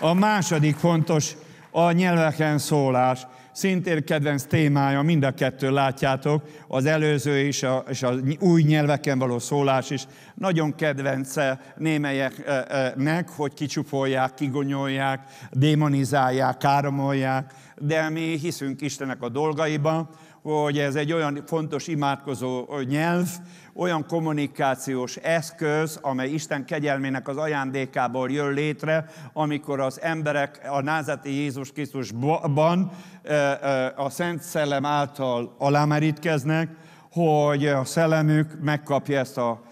A második fontos a nyelveken szólás. Szintén kedvenc témája, mind a kettő látjátok, az előző is, a, és az új nyelveken való szólás is. Nagyon kedvenc némelyeknek, hogy kicsupolják, kigonyolják, démonizálják, káromolják, de mi hiszünk Istenek a dolgaiba, hogy ez egy olyan fontos imádkozó nyelv, olyan kommunikációs eszköz, amely Isten kegyelmének az ajándékából jön létre, amikor az emberek a názati Jézus Krisztusban a Szent Szellem által alámerítkeznek, hogy a szellemük megkapja ezt a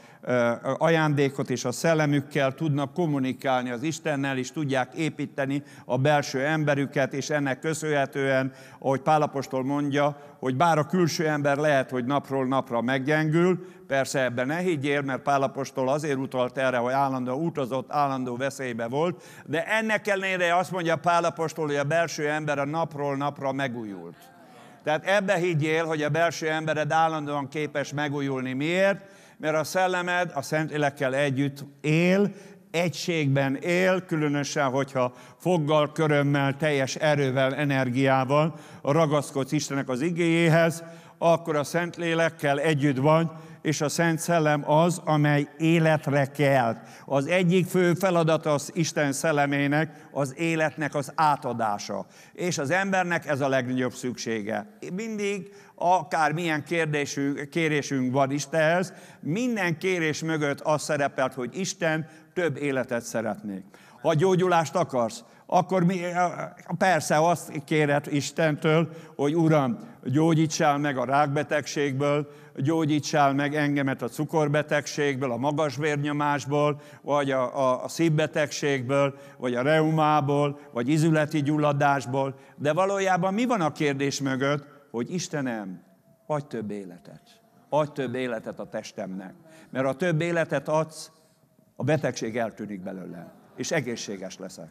ajándékot, és a szellemükkel tudnak kommunikálni az Istennel, és tudják építeni a belső emberüket, és ennek köszönhetően, ahogy Pálapostól mondja, hogy bár a külső ember lehet, hogy napról napra meggyengül, persze ebben ne higgyél, mert Pálapostól azért utalt erre, hogy állandó utazott, állandó veszélybe volt, de ennek ellenére azt mondja Pálapostól, hogy a belső ember a napról napra megújult. Tehát ebbe higgyél, hogy a belső embered állandóan képes megújulni. Miért? mert a szellemed a Szentlélekkel együtt él, egységben él, különösen, hogyha foggal, körömmel, teljes erővel, energiával ragaszkodsz Istenek az igéjéhez, akkor a Szentlélekkel együtt van, és a Szent Szellem az, amely életre kelt. Az egyik fő feladata az Isten szellemének az életnek az átadása. És az embernek ez a legnagyobb szüksége. Mindig milyen kérdésünk, kérésünk van Istenhez, minden kérés mögött az szerepelt, hogy Isten több életet szeretnék ha gyógyulást akarsz, akkor mi, persze azt kéred Istentől, hogy Uram, gyógyítsál meg a rákbetegségből, gyógyítsál meg engemet a cukorbetegségből, a magas vérnyomásból, vagy a, a, a szívbetegségből, vagy a reumából, vagy izületi gyulladásból. De valójában mi van a kérdés mögött, hogy Istenem, adj több életet. Adj több életet a testemnek. Mert a több életet adsz, a betegség eltűnik belőle és egészséges leszek.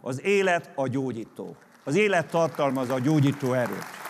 Az élet a gyógyító. Az élet tartalmaz a gyógyító erőt.